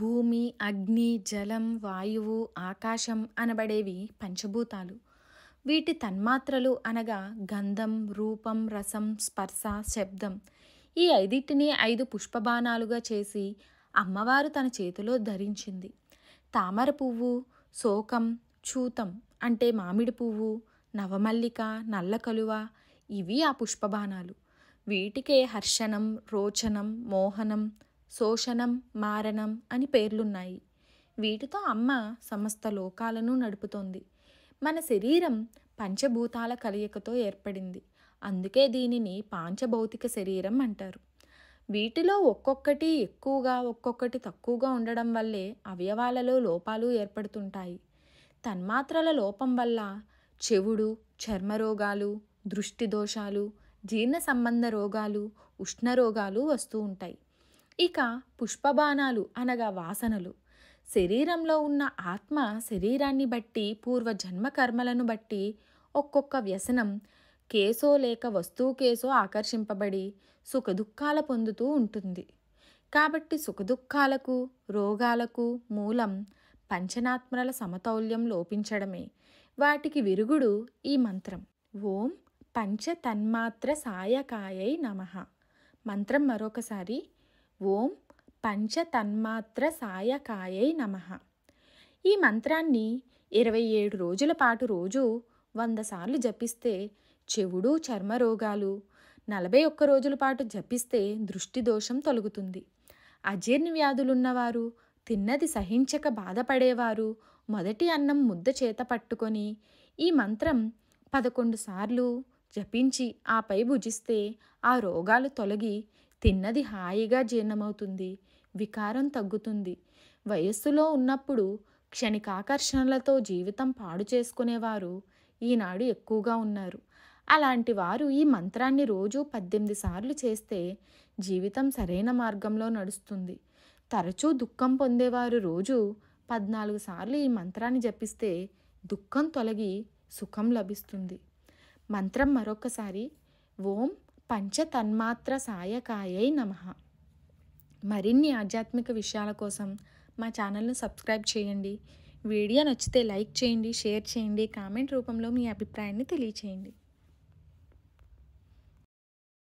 భూమి అగ్ని జలం వాయువు ఆకాశం అనబడేవి పంచభూతాలు వీటి తన్మాత్రలు అనగా గంధం రూపం రసం స్పర్శ శబ్దం ఈ ఐదిటిని ఐదు పుష్పబాణాలుగా చేసి అమ్మవారు తన చేతిలో ధరించింది తామర పువ్వు శోకం చూతం అంటే మామిడి పువ్వు నవమల్లిక నల్ల కలువ ఇవి ఆ పుష్పబాణాలు వీటికే హర్షణం రోచనం మోహనం శోషణం మారణం అని పేర్లున్నాయి వీటితో అమ్మ సమస్త లోకాలను నడుపుతోంది మన శరీరం పంచభూతాల కలయికతో ఏర్పడింది అందుకే దీనిని పాంచభౌతిక శరీరం అంటారు వీటిలో ఒక్కొక్కటి ఎక్కువగా ఒక్కొక్కటి తక్కువగా ఉండడం వల్లే అవయవాలలో లోపాలు ఏర్పడుతుంటాయి తన్మాత్రల లోపం వల్ల చెవుడు చర్మరోగాలు దృష్టి దోషాలు జీర్ణ సంబంధ రోగాలు ఉష్ణ రోగాలు వస్తూ ఉంటాయి ఇక పుష్పబాణాలు అనగా వాసనలు శరీరంలో ఉన్న ఆత్మ శరీరాన్ని బట్టి పూర్వ జన్మ కర్మలను బట్టి ఒక్కొక్క వ్యసనం కేసో లేక వస్తువు కేసో ఆకర్షింపబడి సుఖదుఖాల పొందుతూ ఉంటుంది కాబట్టి సుఖదుఖాలకు రోగాలకు మూలం పంచనాత్మల సమతౌల్యం లోపించడమే వాటికి విరుగుడు ఈ మంత్రం ఓం పంచతన్మాత్ర సాయకాయై నమ మంత్రం మరొకసారి ఓం పంచతన్మాత్ర సాయకాయై నమ ఈ మంత్రాన్ని ఇరవై ఏడు రోజుల పాటు రోజు వంద సార్లు జపిస్తే చెవుడు చర్మ రోగాలు నలభై ఒక్క రోజుల పాటు జపిస్తే దృష్టి దోషం తొలగుతుంది అజీర్ణ వ్యాధులున్నవారు తిన్నది సహించక బాధపడేవారు మొదటి అన్నం ముద్ద చేత పట్టుకొని ఈ మంత్రం పదకొండు సార్లు జపించి ఆపై భుజిస్తే ఆ రోగాలు తొలగి తిన్నది హాయిగా జీర్ణమవుతుంది వికారం తగ్గుతుంది వయస్సులో ఉన్నప్పుడు క్షణికాకర్షణలతో జీవితం పాడు చేసుకునేవారు ఈనాడు ఎక్కువగా ఉన్నారు అలాంటి వారు ఈ మంత్రాన్ని రోజు పద్దెనిమిది సార్లు చేస్తే జీవితం సరైన మార్గంలో నడుస్తుంది తరచూ దుఃఖం పొందేవారు రోజు పద్నాలుగు సార్లు ఈ మంత్రాన్ని జపిస్తే దుఃఖం తొలగి సుఖం లభిస్తుంది మంత్రం మరొకసారి ఓం పంచతన్మాత్ర సాయకాయై నమ మరిన్ని ఆధ్యాత్మిక విషయాల కోసం మా ఛానల్ను సబ్స్క్రైబ్ చేయండి వీడియో నచ్చితే లైక్ చేయండి షేర్ చేయండి కామెంట్ రూపంలో మీ అభిప్రాయాన్ని తెలియచేయండి